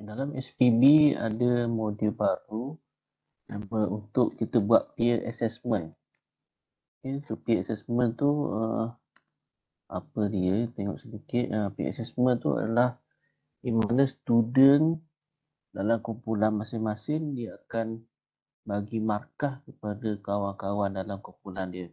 dalam SPB ada modul baru apa untuk kita buat peer assessment. Okay, so peer assessment tu uh, apa dia? Tengok sedikit. Uh, peer assessment tu adalah di mana student dalam kumpulan masing-masing dia akan bagi markah kepada kawan-kawan dalam kumpulan dia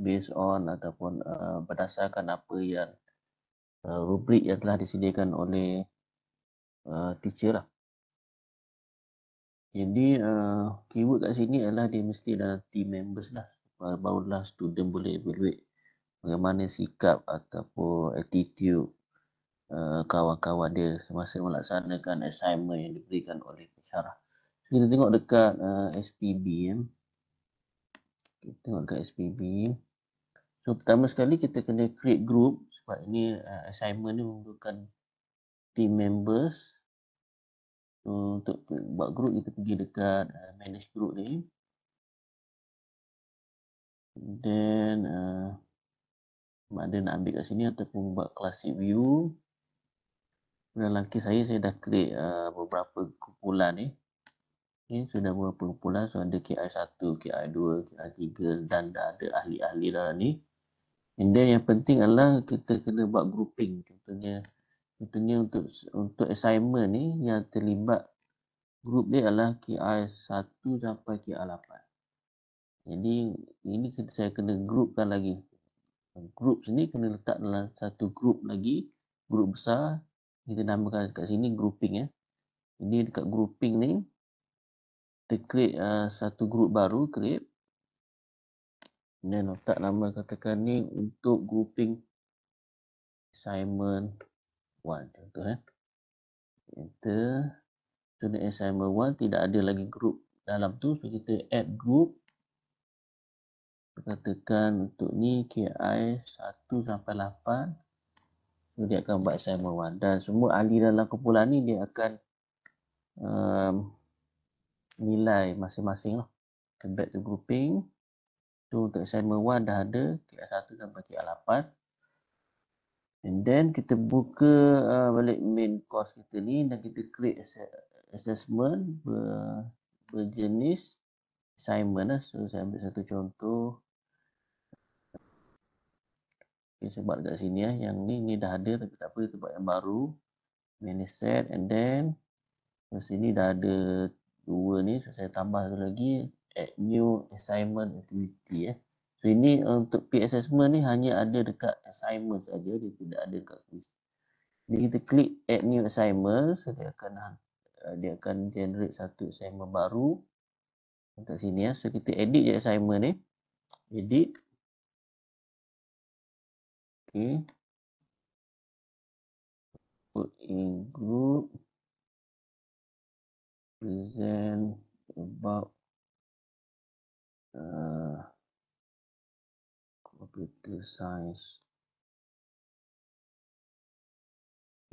based on ataupun uh, berdasarkan apa yang uh, rubrik yang telah disediakan oleh Ah, teacher lah. Jadi uh, keyword kat sini adalah dia mesti dalam team members lah. Ah, barulah student boleh evaluate bagaimana sikap ataupun attitude kawan-kawan uh, dia semasa melaksanakan assignment yang diberikan oleh pesarah. So, kita tengok dekat uh, SPB. Eh. Ya. Kita tengok dekat SPB. So pertama sekali kita kena create group sebab ini uh, assignment ni memerlukan team members So, untuk buat group kita pergi dekat uh, manage group ni. Then uh, ada nak ambil kat sini ataupun buat classic view. Dalam kes saya, saya dah create uh, beberapa kumpulan ni. Okay, sudah so beberapa kumpulan. So ada KI1, KI2, KI3 dan dah ada ahli-ahli dah ni. And then yang penting adalah kita kena buat grouping. Contohnya Contohnya untuk untuk assignment ni yang terlibat grup dia adalah KR1 sampai KR8. Jadi ini kita, saya kena grupkan lagi. Grup sini kena letak dalam satu grup lagi. Grup besar. Kita namakan kat sini grouping ya. Ini dekat grouping ni. Kita create uh, satu grup baru. Create. Dan letak nama katakan ni untuk grouping assignment one contoh eh kita tuna assignment one tidak ada lagi group dalam tu so kita add group katakan untuk ni KI 1 sampai 8 so dia akan buat assignment one dan semua ahli dalam kumpulan ni dia akan um, nilai masing-masing lah back to grouping tu untuk assignment 1 dah ada KI 1 sampai KI 8 And then kita buka uh, balik main course kita ni dan kita create ass assessment ber berjenis assignment lah. So saya ambil satu contoh. Okay, saya buat dekat sini lah. Yang ni, ni dah ada tapi tak apa. Kita buat yang baru. Main set and then kat sini dah ada dua ni. So saya tambah satu lagi. Add new assignment activity eh. Ya. So ini eh, untuk peer assessment ni hanya ada dekat assignment saja, dia tidak ada dekat quiz. Jadi kita klik add new assignment, so dia akan eh, dia akan generate satu assignment baru dekat sini ya. So kita edit je assignment ni. Edit. Okey. Put in group present about uh, descriptive science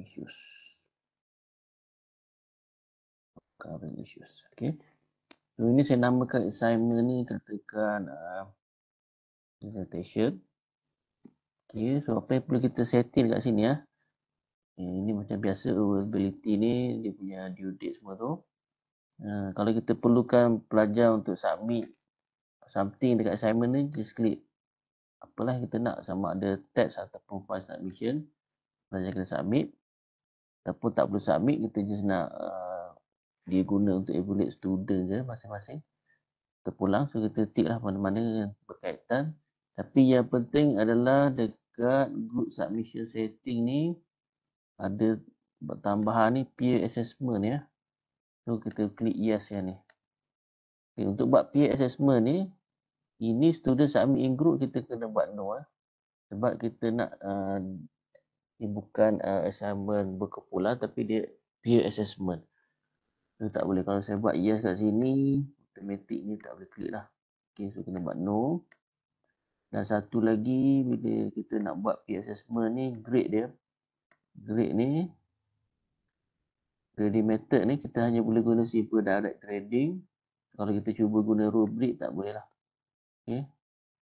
issues, current issues. Okay. So ini saya namakan assignment ni katakan uh, presentation. Okay, so apa yang perlu kita setting kat sini ya. Uh. Ini macam biasa availability ni dia punya due date semua tu. Uh, kalau kita perlukan pelajar untuk submit something dekat assignment ni, just click apalah kita nak sama ada test ataupun file submission saja kena submit ataupun tak perlu submit kita just nak uh, dia guna untuk evaluate student je masing-masing terpulang so kita tick lah mana-mana berkaitan tapi yang penting adalah dekat group submission setting ni ada tambahan ni peer assessment ya so kita klik yes ya ni okay, untuk buat peer assessment ni ini student submit in group kita kena buat no eh. sebab kita nak uh, ini bukan uh, assignment berkepulan tapi dia peer assessment so, tak boleh kalau saya buat yes kat sini automatic ni tak boleh klik lah okay, so kena buat no dan satu lagi bila kita nak buat peer assessment ni grade dia grade ni grading method ni kita hanya boleh guna simple direct trading. kalau kita cuba guna rubrik tak boleh lah Okay, eh?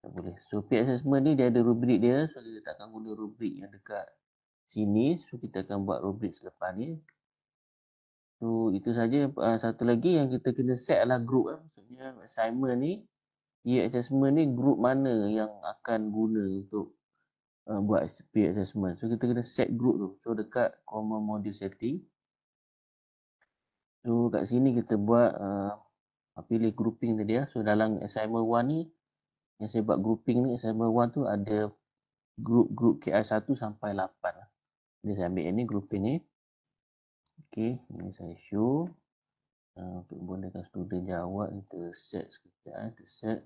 Tak boleh. So peer assessment ni dia ada rubrik dia. So kita tak guna rubrik yang dekat sini. So kita akan buat rubrik selepas ni. So itu saja uh, satu lagi yang kita kena set adalah group eh. Maksudnya assignment ni peer assessment ni group mana yang akan guna untuk uh, buat peer assessment. So kita kena set group tu. So dekat comma module setting. So kat sini kita buat uh, pilih grouping tadi ya. So dalam assignment 1 ni yang saya buat grouping ni saya 1 tu ada group group KR 1 sampai 8 lah. jadi saya ambil ini ni ini. ni ini saya show uh, untuk membolehkan student jawab intersect sekejap eh set.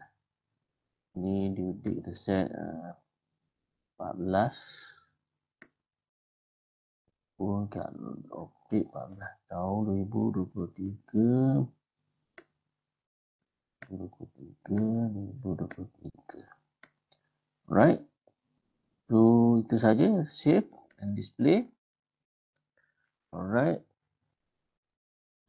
Ini due date intersect uh, 14 pun kat topik 14 tahun 2023 hmm. 2023 2023 right so itu saja save and display alright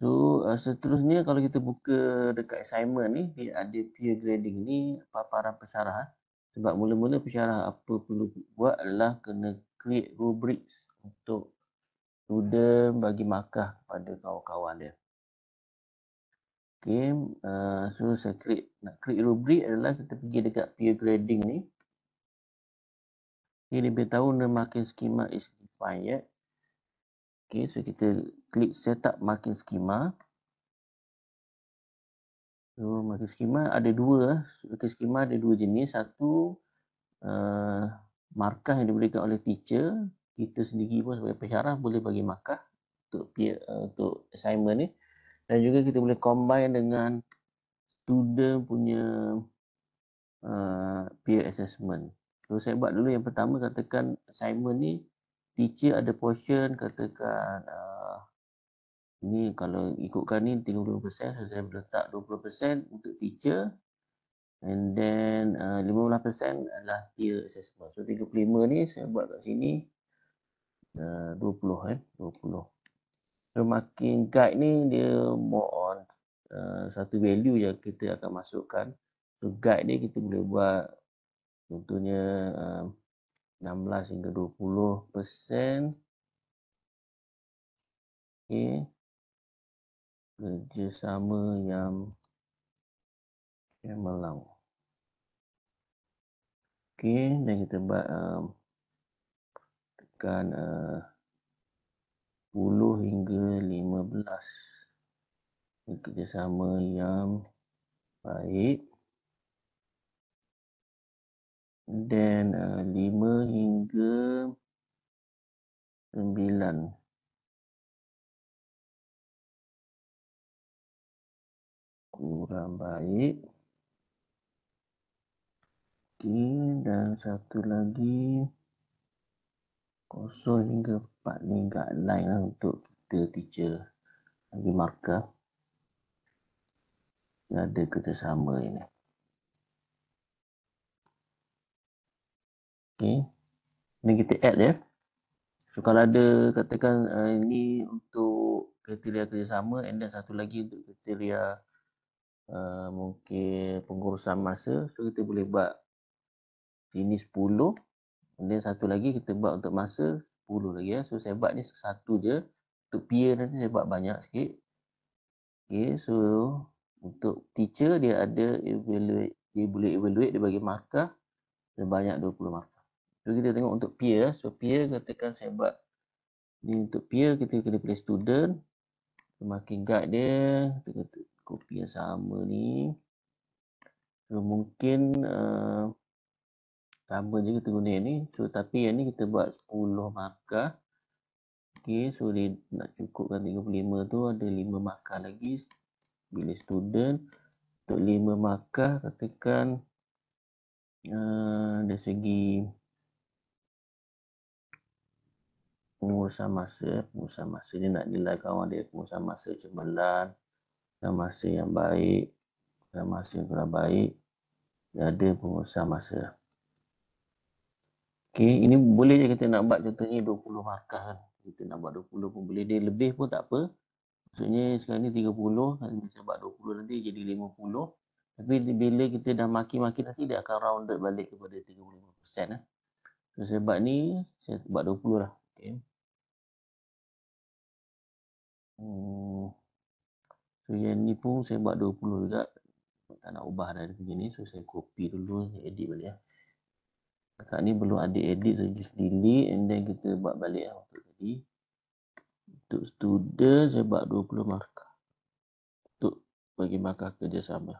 so uh, seterusnya kalau kita buka dekat assignment ni dia ada peer grading ni paparan persyarahan sebab mula-mula persyarah apa perlu buat adalah kena create rubrics untuk student bagi markah kepada kawan-kawan dia Okay, uh, so saya klik, nak klik rubrik adalah kita pergi dekat peer grading ni. Okay, lebih tahu the marking schema is defined yet. Okay, so kita klik setup marking schema. So, marking schema ada dua. Marking schema ada dua jenis. Satu, uh, markah yang diberikan oleh teacher. Kita sendiri pun sebagai pesarah boleh bagi markah untuk, peer, uh, untuk assignment ni dan juga kita boleh combine dengan student punya uh, peer assessment. So saya buat dulu yang pertama katakan assignment ni teacher ada portion katakan uh, ni kalau ikutkan ni 30% so saya letak 20% untuk teacher and then uh, 15% adalah peer assessment. So 35 ni saya buat kat sini uh, 20 eh 20 remarking guide ni dia more on uh, satu value yang kita akan masukkan so guide ni kita boleh buat contohnya uh, eh, 16 hingga 20% ok kerjasama yang yang melang ok dan kita buat uh, tekan uh, 10 hingga 15 Ini kerjasama yang baik dan uh, eh, 5 hingga 9 kurang baik okay. dan satu lagi kosong hingga 4 ni guideline lah untuk kita teacher bagi markah yang ada kerjasama ini. Okay. Ini kita add ya. So, kalau ada katakan uh, ini untuk kriteria kerjasama and then satu lagi untuk kriteria uh, mungkin pengurusan masa. So kita boleh buat ini 10 Kemudian satu lagi kita buat untuk masa 10 lagi ya. So saya buat ni satu je. Untuk peer nanti saya buat banyak sikit. Okay, so untuk teacher dia ada evaluate, dia boleh evaluate, dia bagi markah sebanyak 20 markah. So kita tengok untuk peer. So peer katakan saya buat ni untuk peer kita kena pilih student. So, marking guide dia, kita kena copy yang sama ni. So mungkin uh, sama je kita guna yang ni so, tapi yang ni kita buat 10 markah ok so dia nak cukupkan 35 tu ada 5 markah lagi bila student untuk 5 markah katakan uh, dari segi pengurusan masa pengurusan masa ni nak nilai kawan dia pengurusan masa cemerlang pengurusan masa yang baik pengurusan masa yang kurang baik dia ada pengurusan masa Okey, ini boleh je kita nak buat contohnya 20 markah kan. Kita nak buat 20 pun boleh. Dia lebih pun tak apa. Maksudnya sekarang ni 30, nanti kita buat 20 nanti jadi 50. Tapi bila kita dah maki-maki nanti dia akan rounded balik kepada 35%. Lah. Eh. So, sebab ni saya buat 20 lah. Okay. Hmm. So yang ni pun saya buat 20 juga. Tak nak ubah dah dia punya ni. So saya copy dulu, saya edit balik lah. Eh. Setakat ni belum ada edit lagi sendiri and then kita buat balik lah untuk tadi. Untuk student saya buat 20 markah. Untuk bagi markah kerjasama.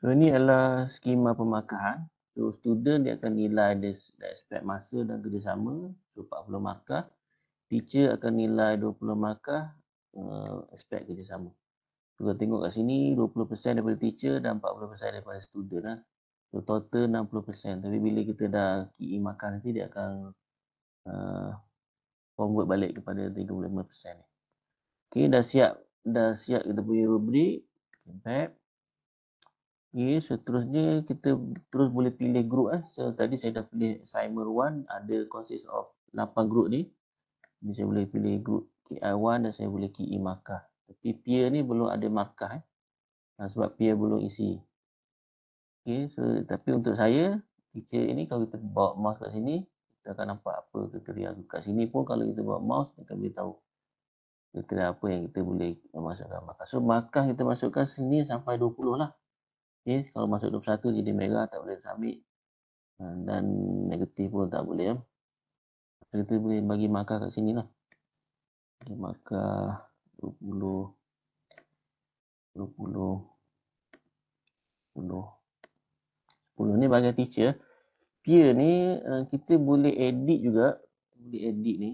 So ni adalah skema pemarkahan. So student dia akan nilai dia aspek masa dan kerjasama. So 40 markah. Teacher akan nilai 20 markah uh, aspek kerjasama. Kita tengok kat sini 20% daripada teacher dan 40% daripada student lah. So, total 60%. Tapi bila kita dah KE makan nanti, dia akan uh, convert balik kepada 35% ni. Okay, dah siap. Dah siap kita punya rubrik. Okay, Okay, seterusnya so kita terus boleh pilih group eh. So, tadi saya dah pilih Simer One. Ada consist of 8 group ni. Ini saya boleh pilih group KI1 dan saya boleh KE markah. Tapi peer ni belum ada markah eh. Sebab peer belum isi. Okay, so, tapi untuk saya, picture ini kalau kita bawa mouse kat sini, kita akan nampak apa kriteria tu. Kat sini pun kalau kita bawa mouse, kita boleh tahu kriteria apa yang kita boleh masukkan markah. So markah kita masukkan sini sampai 20 lah. Okay, kalau masuk 21 jadi merah tak boleh sambil hmm, dan negatif pun tak boleh. Ya. Kita boleh bagi markah kat sini lah. Okay, markah 20. 20. 20. 10 ni bagi teacher peer ni uh, kita boleh edit juga boleh edit ni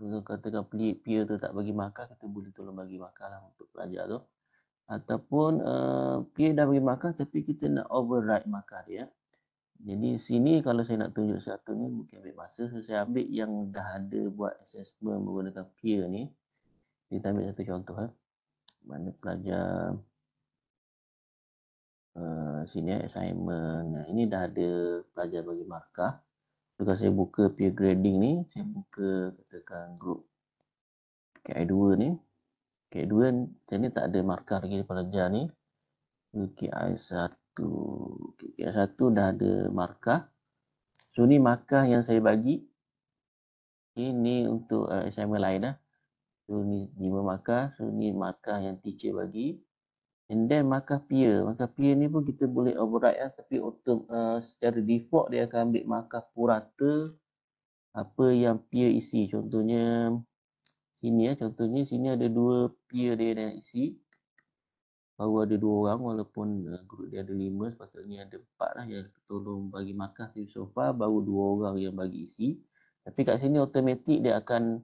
kalau katakan pelik peer tu tak bagi markah kita boleh tolong bagi markah lah untuk pelajar tu ataupun uh, peer dah bagi markah tapi kita nak override markah dia jadi sini kalau saya nak tunjuk satu ni mungkin ambil masa so, saya ambil yang dah ada buat assessment menggunakan peer ni kita ambil satu contoh ha. mana pelajar Eh, sini assignment. Nah, ini dah ada pelajar bagi markah. Jika saya buka peer grading ni, saya buka katakan group KI2 ni. KI2 ni ni tak ada markah lagi pelajar ni. KI1. KI1 dah ada markah. So ni markah yang saya bagi. Ini untuk uh, assignment lain dah. So ni 5 markah. So ni markah yang teacher bagi. And then makapia. Makapia ni pun kita boleh override lah. Tapi untuk uh, secara default dia akan ambil markah purata apa yang peer isi. Contohnya sini ya. Contohnya sini ada dua peer dia yang isi. Baru ada dua orang walaupun uh, grup dia ada lima. Sepatutnya ada empat lah yang tolong bagi markah tu so far. Baru dua orang yang bagi isi. Tapi kat sini automatik dia akan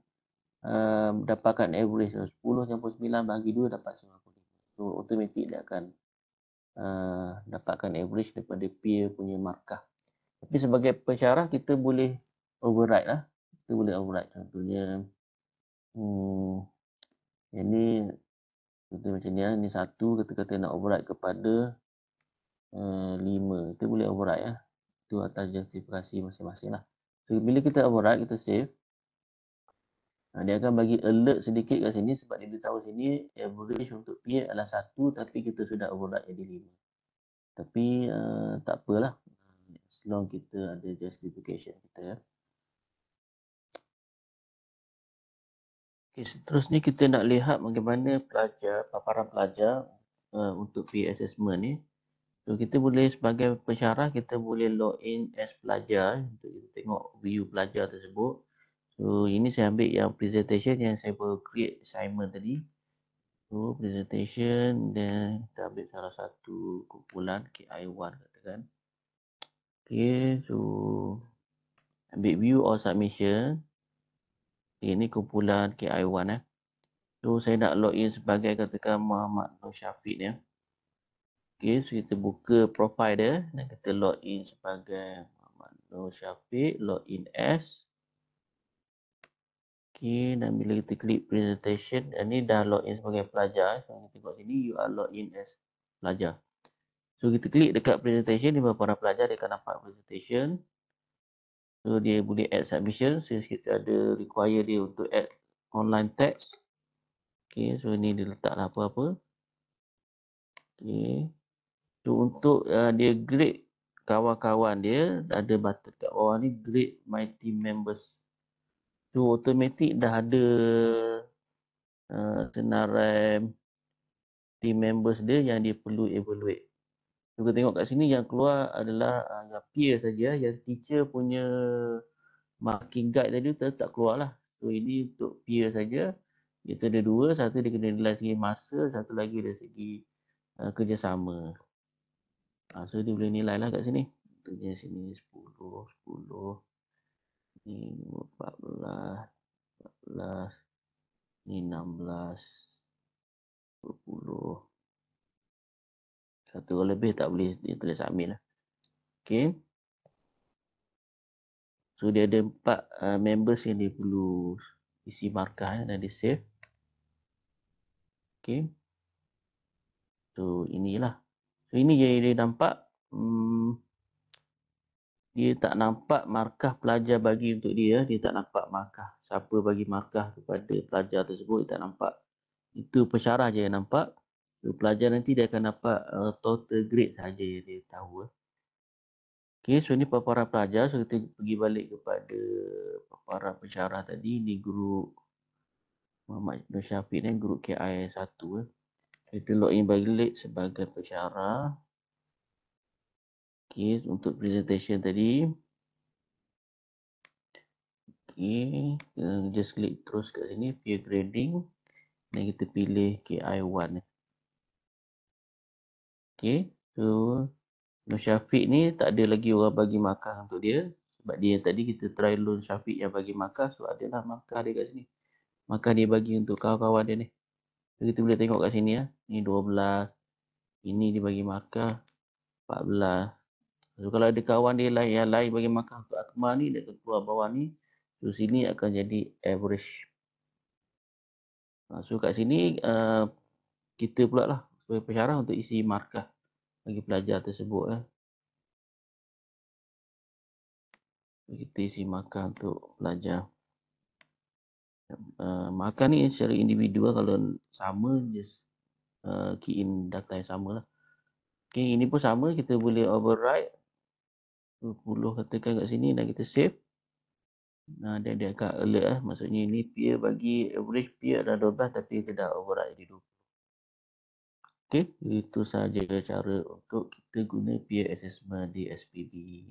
uh, dapatkan average. 10 campur 9 bagi 2 dapat 90. So, automatic dia akan uh, dapatkan average daripada peer punya markah. Tapi sebagai pensyarah, kita boleh override lah. Kita boleh override. Contohnya, hmm, ini contoh macam ni lah. Ini satu kata-kata nak override kepada uh, lima. Kita boleh override lah. Itu atas justifikasi masing-masing lah. So, bila kita override, kita save. Ha, dia akan bagi alert sedikit kat sini sebab dia tahu sini average untuk P adalah satu, tapi kita sudah override jadi 5. Tapi uh, tak apalah. As long kita ada justification kita. Ya. Okay, seterusnya kita nak lihat bagaimana pelajar, paparan pelajar uh, untuk P assessment ni. So kita boleh sebagai pensyarah kita boleh log in as pelajar untuk kita tengok view pelajar tersebut. So ini saya ambil yang presentation yang saya baru create assignment tadi. So presentation dan kita ambil salah satu kumpulan KI1 katakan. Okay so ambil view or submission. Okay, ini kumpulan KI1 eh. So saya nak login sebagai katakan Muhammad Nur Syafiq ni. Ya. Eh. Okay so kita buka profile dia dan kita login sebagai Muhammad Nur Syafiq login as Okay, dan bila kita klik presentation, dan ni dah log in sebagai pelajar. Eh. Sekarang kita tengok sini, you are log in as pelajar. So, kita klik dekat presentation, ni para pelajar, dia akan nampak presentation. So, dia boleh add submission, since kita ada require dia untuk add online text. Okay, so ni dia lah apa-apa. Okay. So, untuk uh, dia grade kawan-kawan dia, ada button kat bawah ni, grade my team members tu automatik dah ada uh, eh, senarai team members dia yang dia perlu evaluate. Kita tengok kat sini yang keluar adalah uh, peer saja yang teacher punya marking guide tadi tu tak keluar lah. So ini untuk peer saja. Kita ada dua, satu dia kena nilai segi masa, satu lagi dari segi uh, kerjasama. Uh, so dia boleh nilai lah kat sini. Tentunya sini 10, 10, ini 14 14 ini 16 20 satu lebih tak boleh tulis submit lah okey so dia ada empat uh, members yang dia perlu isi markah ya, dan dia save okey so inilah so ini yang dia nampak hmm dia tak nampak markah pelajar bagi untuk dia, dia tak nampak markah. Siapa bagi markah kepada pelajar tersebut, dia tak nampak. Itu pesarah je yang nampak. So, pelajar nanti dia akan nampak uh, total grade saja yang dia tahu. Eh. Okey, so ini paparan pelajar. So, kita pergi balik kepada paparan pesarah tadi. Ini grup Muhammad Nur Syafiq ni, grup KIS 1. Eh. Kita login balik sebagai pesarah. Okey, untuk presentation tadi. Okey, just klik terus kat sini, peer grading. Dan kita pilih KI1. Okey, so Nur Syafiq ni tak ada lagi orang bagi markah untuk dia. Sebab dia tadi kita try loan Syafiq yang bagi markah. So, adalah markah dia kat sini. Markah dia bagi untuk kawan-kawan dia ni. So, kita boleh tengok kat sini ya. Ni 12. Ini dia bagi markah. 14. So, kalau ada kawan dia lain yang lain bagi markah ke akmal ni dia akan keluar bawah ni. So sini akan jadi average. Ha, so kat sini uh, kita pula lah sebagai pensyarah untuk isi markah bagi pelajar tersebut. Eh. Kita isi markah untuk pelajar. Uh, markah ni secara individu kalau sama just uh, eh, key in data yang sama lah. Okay, ini pun sama kita boleh override 20 katakan kat sini dan kita save. Nah, dia, dia akan alert lah. Maksudnya ini peer bagi average peer adalah 12 tapi kita dah override di 20. Okay, itu sahaja cara untuk kita guna peer assessment di SPB.